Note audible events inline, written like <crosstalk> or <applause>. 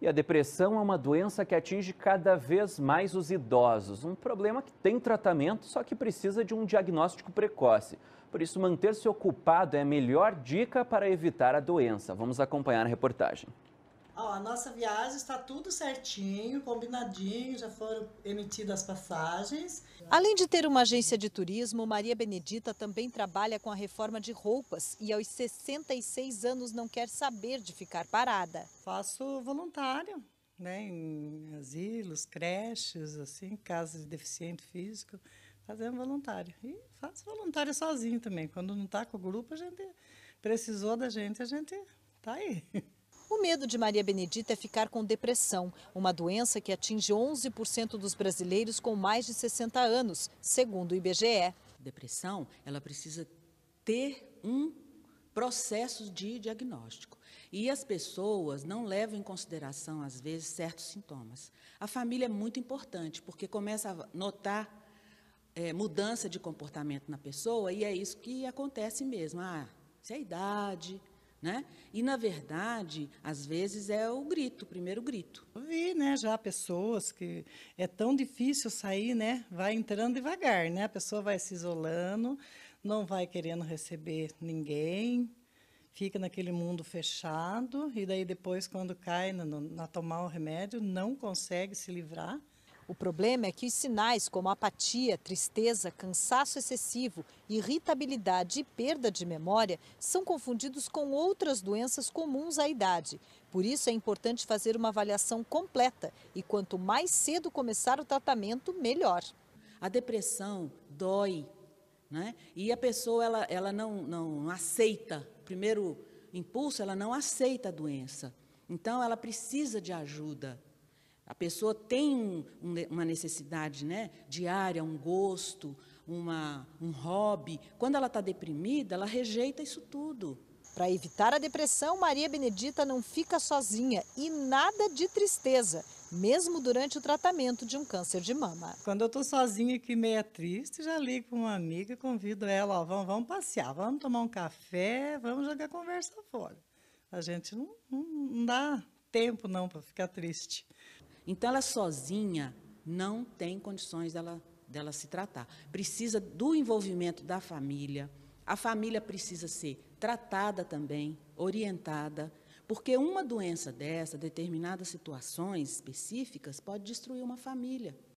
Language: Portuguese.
E a depressão é uma doença que atinge cada vez mais os idosos, um problema que tem tratamento, só que precisa de um diagnóstico precoce. Por isso, manter-se ocupado é a melhor dica para evitar a doença. Vamos acompanhar a reportagem. Ó, a nossa viagem está tudo certinho, combinadinho, já foram emitidas as passagens. Além de ter uma agência de turismo, Maria Benedita também trabalha com a reforma de roupas e aos 66 anos não quer saber de ficar parada. Faço voluntário, né, em asilos, creches, assim, casas de deficiente físico, fazendo voluntário. E faço voluntário sozinho também. Quando não está com o grupo, a gente precisou da gente, a gente está aí. <laughs> O medo de Maria Benedita é ficar com depressão, uma doença que atinge 11% dos brasileiros com mais de 60 anos, segundo o IBGE. Depressão, ela precisa ter um processo de diagnóstico. E as pessoas não levam em consideração, às vezes, certos sintomas. A família é muito importante, porque começa a notar é, mudança de comportamento na pessoa, e é isso que acontece mesmo. Ah, se é a idade, né? E, na verdade, às vezes é o grito, o primeiro grito. Eu vi, né, já pessoas que é tão difícil sair, né? Vai entrando devagar, né? A pessoa vai se isolando, não vai querendo receber ninguém, fica naquele mundo fechado, e daí depois, quando cai na, na tomar o remédio, não consegue se livrar o problema é que os sinais como apatia, tristeza, cansaço excessivo, irritabilidade e perda de memória são confundidos com outras doenças comuns à idade. Por isso é importante fazer uma avaliação completa e quanto mais cedo começar o tratamento, melhor. A depressão dói, né? E a pessoa ela, ela não, não aceita, primeiro impulso, ela não aceita a doença. Então ela precisa de ajuda. A pessoa tem um, uma necessidade né, diária, um gosto, uma, um hobby. Quando ela está deprimida, ela rejeita isso tudo. Para evitar a depressão, Maria Benedita não fica sozinha e nada de tristeza, mesmo durante o tratamento de um câncer de mama. Quando eu estou sozinha aqui, meia triste, já ligo para uma amiga, convido ela, ó, vamos, vamos passear, vamos tomar um café, vamos jogar conversa fora. A gente não, não, não dá tempo não para ficar triste. Então, ela sozinha não tem condições dela, dela se tratar. Precisa do envolvimento da família. A família precisa ser tratada também, orientada, porque uma doença dessa, determinadas situações específicas, pode destruir uma família.